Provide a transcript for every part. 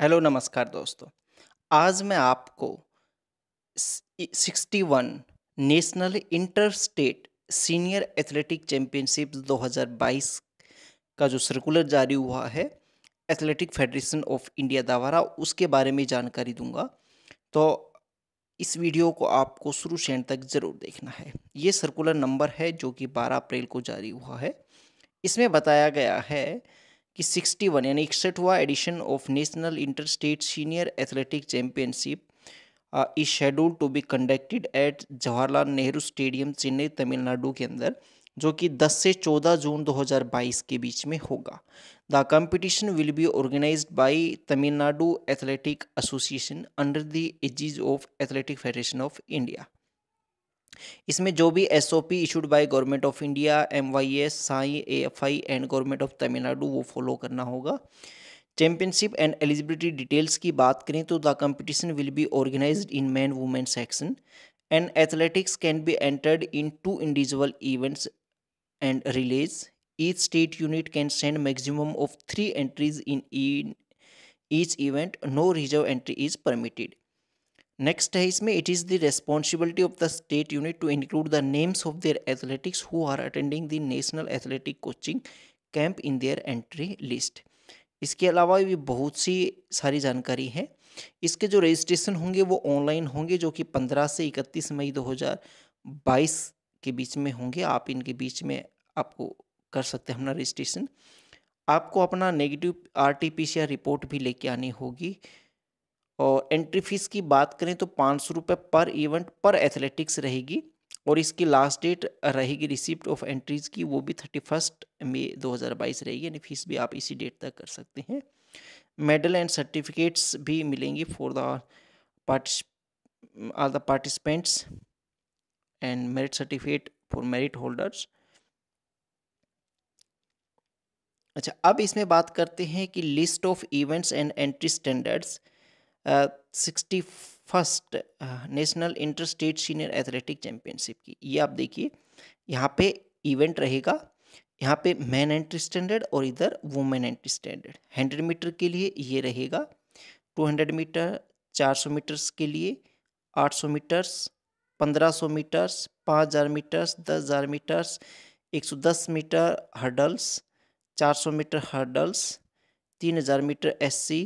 hello नमस्कार दोस्तों आज मैं आपको 61 national inter state senior athletic championship 2022 का जो सर्कुलर जारी हुआ है एथलेटिक फेडरेशन ऑफ इंडिया द्वारा उसके बारे में जानकारी दूंगा तो इस वीडियो को आपको शुरू से तक ज़रूर देखना है ये सर्कुलर नंबर है जो कि 12 अप्रैल को जारी हुआ है इसमें बताया गया है कि 61 यानी इकसठवा edition of national inter state senior athletic championship is schedule to be conducted at Jawaharlal Nehru stadium Chennai Tamil Nadu के अंदर जो कि 10 से 14 जून 2022 के बीच में होगा the competition will be organize by Tamil Nadu athletic association under the aegis of athletic federation of India इसमें जो भी S O P issued by government of India M Y S SAI A F I and government of Tamil Nadu वो follow करना होगा championship and eligibility details की बात करें तो the competition will be organize in man women section and athletics can be entered in two individual events and relays each state unit can send maximum of three entries in each event no reserve entry is permitted next है इसमें it is the responsibility of the state unit to include the names of their athletics who are attending the national athletic coaching camp in their entry list इसके अलावा भी बहुत सी सारी जानकारी है इसके जो रजिस्ट्रेशन होंगे वो ऑनलाइन होंगे जो कि पंद्रह से इकतीस मई दो हजार बाईस के बीच में होंगे आप इनके बीच में आपको कर सकते हैं अपना रजिस्ट्रेशन आपको अपना नेगेटिव आर रिपोर्ट भी लेके आनी होगी और एंट्री फीस की बात करें तो पाँच सौ रुपये पर इवेंट पर एथलेटिक्स रहेगी और इसकी लास्ट डेट रहेगी रिसिप्ट ऑफ एंट्रीज की वो भी थर्टी फर्स्ट मे दो हज़ार बाईस रहेगी यानी फीस भी आप इसी डेट तक कर सकते हैं मेडल एंड सर्टिफिकेट्स भी मिलेंगी for the parti the participants and merit certificate for merit holders अच्छा अब इसमें बात करते हैं कि list of events and entry standards sixty first national inter state senior athletic championship की ये आप देखिए यहाँ पे इवेंट रहेगा यहाँ पे मैन एंट्री स्टैंडर्ड और इधर women entry standard hundred meter के लिए ये रहेगा टू हंड्रेड मीटर चार सौ मीटर्स के लिए आठ सौ मीटर्स पंद्रह सौ मीटर्स पाँच हज़ार मीटर्स दस हज़ार मीटर्स एक सौ दस मीटर हर्डल्स चार सौ मीटर हर्डल्स तीन हज़ार meter S C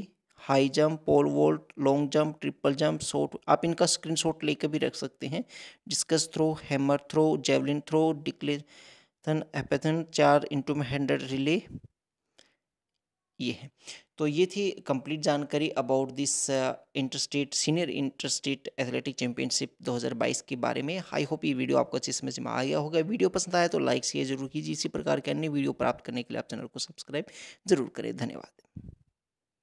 high jump pole vault long jump triple jump shot आप इनका स्क्रीन शॉट लेकर भी रख सकते हैं discus throw hammer throw javelin throw decathlon heptathlon चार इंटू में हंड्रेड रिले ये है तो ये थी कंप्लीट जानकारी about this interstate senior interstate athletic championship 2022 के बारे में आई होप ये वीडियो आपको अच्छी समझ में आ गया होगा वीडियो पसंद आया तो लाइक शेयर जरूर कीजिए इसी प्रकार के अन्य वीडियो प्राप्त करने के लिए आप चैनल को सब्सक्राइब जरूर करें धन्यवाद